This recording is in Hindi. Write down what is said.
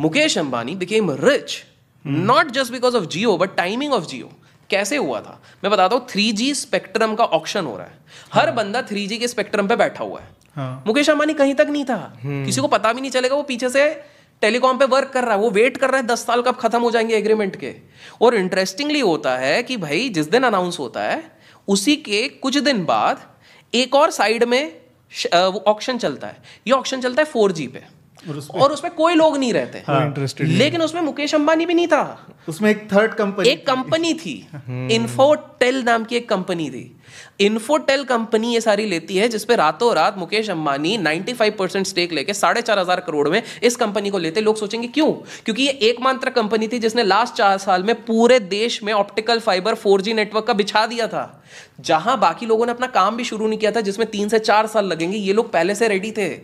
Mukesh Ambani became rich not just because of Jio but timing of Jio कैसे हुआ था मैं बताता हूँ थ्री जी स्पेक्ट्रम का ऑप्शन हो रहा है हर हाँ। बंदा थ्री जी के स्पेक्ट्रम पे बैठा हुआ है हाँ। मुकेश अंबानी कहीं तक नहीं था hmm. किसी को पता भी नहीं चलेगा वो पीछे से टेलीकॉम पे वर्क कर रहा है वो वेट कर रहा है दस साल कब खत्म हो जाएंगे एग्रीमेंट के और इंटरेस्टिंगली होता है कि भाई जिस दिन अनाउंस होता है उसी के कुछ दिन बाद एक और साइड में ऑप्शन चलता है ये ऑप्शन चलता है फोर जी पे और उसमें कोई लोग नहीं रहते हाँ। लेकिन उसमें मुकेश अंबानी भी नहीं था उसमें एक थर्ड कंपनी एक कंपनी थी इन्फोटेल हम्म। नाम की एक कंपनी थी इन्फोटेल कंपनी ये सारी लेती है जिसपे रातों रात मुकेश अंबानी 95 परसेंट स्टेक लेके साढ़े चार हजार करोड़ में इस कंपनी को लेते लोग सोचेंगे क्यों क्योंकि ये एकमात्र कंपनी थी जिसने लास्ट चार साल में पूरे देश में ऑप्टिकल फाइबर फोर नेटवर्क का बिछा दिया था जहां बाकी लोगों ने अपना काम भी शुरू नहीं किया था जिसमें तीन से चार साल लगेंगे ये लोग पहले से रेडी थे